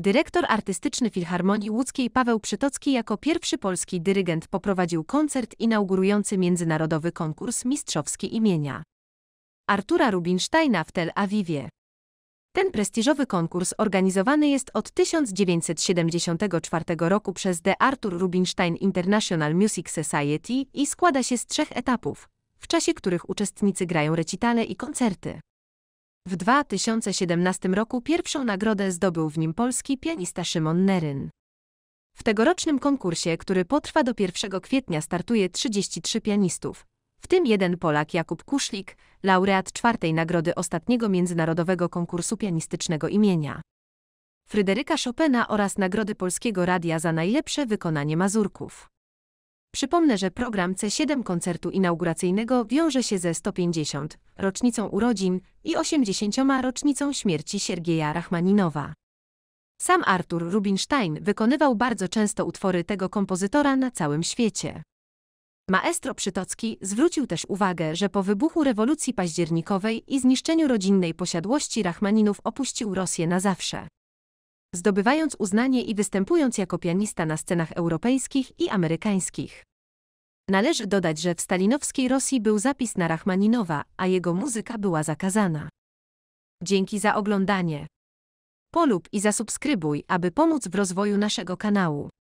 Dyrektor artystyczny Filharmonii Łódzkiej Paweł Przytocki jako pierwszy polski dyrygent poprowadził koncert inaugurujący międzynarodowy konkurs mistrzowski imienia Artura Rubinsteina w Tel Awiwie. Ten prestiżowy konkurs organizowany jest od 1974 roku przez The Arthur Rubinstein International Music Society i składa się z trzech etapów, w czasie których uczestnicy grają recitale i koncerty. W 2017 roku pierwszą nagrodę zdobył w nim polski pianista Szymon Neryn. W tegorocznym konkursie, który potrwa do 1 kwietnia, startuje 33 pianistów, w tym jeden Polak Jakub Kuszlik, laureat czwartej nagrody ostatniego międzynarodowego konkursu pianistycznego imienia. Fryderyka Chopina oraz Nagrody Polskiego Radia za najlepsze wykonanie Mazurków. Przypomnę, że program C7 koncertu inauguracyjnego wiąże się ze 150 rocznicą urodzin i 80 rocznicą śmierci Siergieja Rachmaninowa. Sam Artur Rubinstein wykonywał bardzo często utwory tego kompozytora na całym świecie. Maestro Przytocki zwrócił też uwagę, że po wybuchu rewolucji październikowej i zniszczeniu rodzinnej posiadłości Rachmaninów opuścił Rosję na zawsze. Zdobywając uznanie i występując jako pianista na scenach europejskich i amerykańskich. Należy dodać, że w stalinowskiej Rosji był zapis na Rachmaninowa, a jego muzyka była zakazana. Dzięki za oglądanie. Polub i zasubskrybuj, aby pomóc w rozwoju naszego kanału.